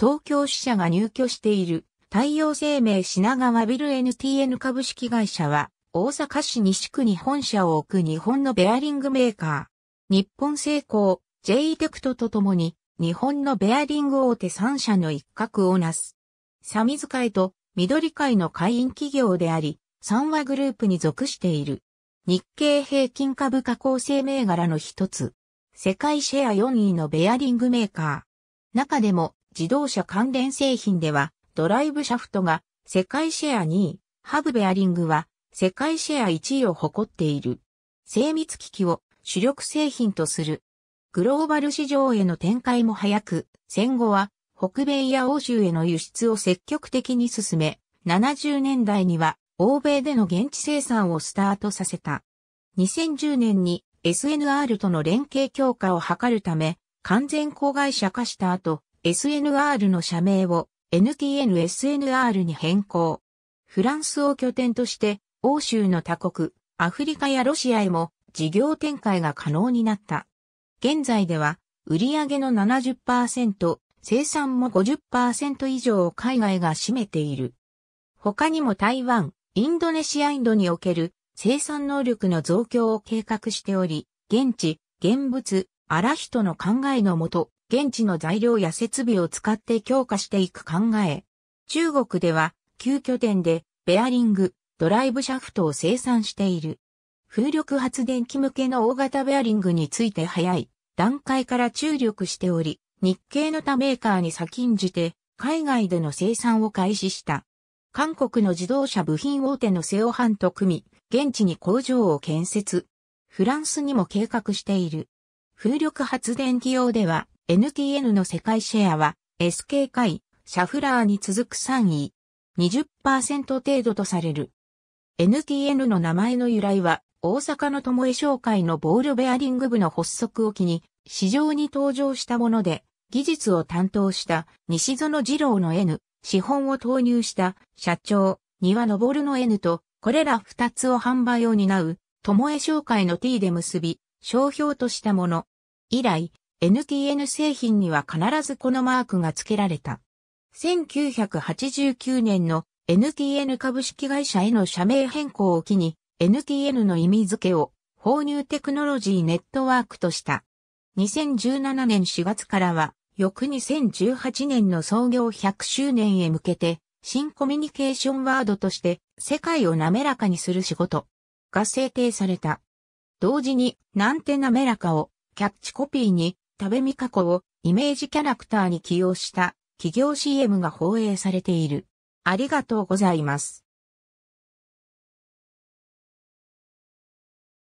東京支社が入居している太陽生命品川ビル NTN 株式会社は大阪市西区に本社を置く日本のベアリングメーカー、日本製鋼、J テクトとともに日本のベアリング大手3社の一角をなす。サミズ会と緑会の会員企業であり、三和グループに属している。日経平均株価構成銘柄の一つ。世界シェア4位のベアリングメーカー。中でも、自動車関連製品では、ドライブシャフトが世界シェア2位、ハブベアリングは世界シェア1位を誇っている。精密機器を主力製品とする。グローバル市場への展開も早く、戦後は北米や欧州への輸出を積極的に進め、70年代には欧米での現地生産をスタートさせた。2010年に SNR との連携強化を図るため、完全子会社化した後、SNR の社名を NTNSNR に変更。フランスを拠点として欧州の他国、アフリカやロシアへも事業展開が可能になった。現在では売上の70%、生産も50%以上を海外が占めている。他にも台湾、インドネシアインドにおける生産能力の増強を計画しており、現地、現物、荒人の考えのもと、現地の材料や設備を使って強化していく考え。中国では、旧拠点で、ベアリング、ドライブシャフトを生産している。風力発電機向けの大型ベアリングについて早い段階から注力しており、日系の他メーカーに先んじて、海外での生産を開始した。韓国の自動車部品大手のセオハンと組み、現地に工場を建設。フランスにも計画している。風力発電機用では、NTN の世界シェアは SK 会、シャフラーに続く3位、20%程度とされる。NTN の名前の由来は、大阪の江商会のボールベアリング部の発足を機に、市場に登場したもので、技術を担当した西園二郎の N、資本を投入した社長、庭昇の N と、これら2つを販売を担う、江商会の T で結び、商標としたもの。以来、NTN 製品には必ずこのマークが付けられた。1989年の NTN 株式会社への社名変更を機に NTN の意味付けを放入テクノロジーネットワークとした。2017年4月からは翌2018年の創業100周年へ向けて新コミュニケーションワードとして世界を滑らかにする仕事が制定された。同時になんて滑らかをキャッチコピーに多部未華子をイメージキャラクターに起用した企業 CM が放映されている。ありがとうございます。